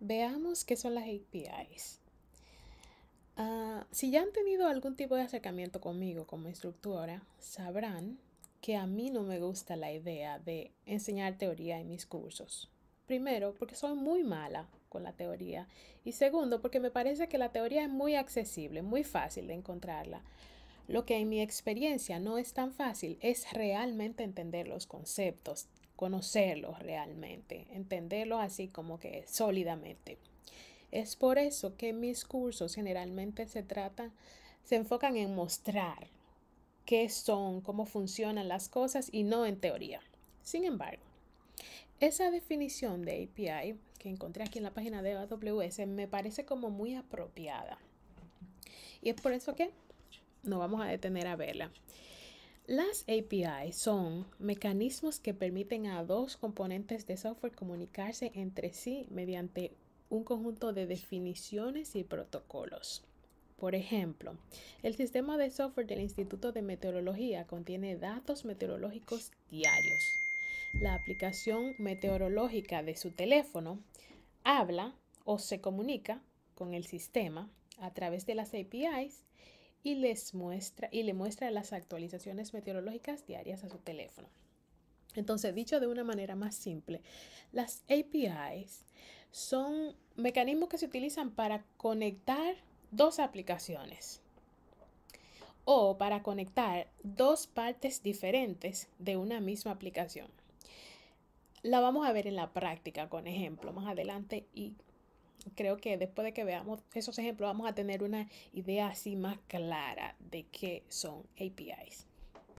Veamos qué son las APIs. Ah, si ya han tenido algún tipo de acercamiento conmigo como instructora, sabrán que a mí no me gusta la idea de enseñar teoría en mis cursos. Primero, porque soy muy mala con la teoría. Y segundo, porque me parece que la teoría es muy accesible, muy fácil de encontrarla. Lo que en mi experiencia no es tan fácil es realmente entender los conceptos, conocerlos realmente, entenderlos así como que sólidamente. Es por eso que mis cursos generalmente se tratan, se enfocan en mostrar qué son, cómo funcionan las cosas y no en teoría. Sin embargo, esa definición de API que encontré aquí en la página de AWS me parece como muy apropiada. Y es por eso que nos vamos a detener a verla. Las API son mecanismos que permiten a dos componentes de software comunicarse entre sí mediante un conjunto de definiciones y protocolos. Por ejemplo, el sistema de software del Instituto de Meteorología contiene datos meteorológicos diarios. La aplicación meteorológica de su teléfono habla o se comunica con el sistema a través de las APIs y, les muestra, y le muestra las actualizaciones meteorológicas diarias a su teléfono. Entonces, dicho de una manera más simple, las APIs son mecanismos que se utilizan para conectar dos aplicaciones o para conectar dos partes diferentes de una misma aplicación. La vamos a ver en la práctica con ejemplo más adelante y creo que después de que veamos esos ejemplos vamos a tener una idea así más clara de qué son APIs.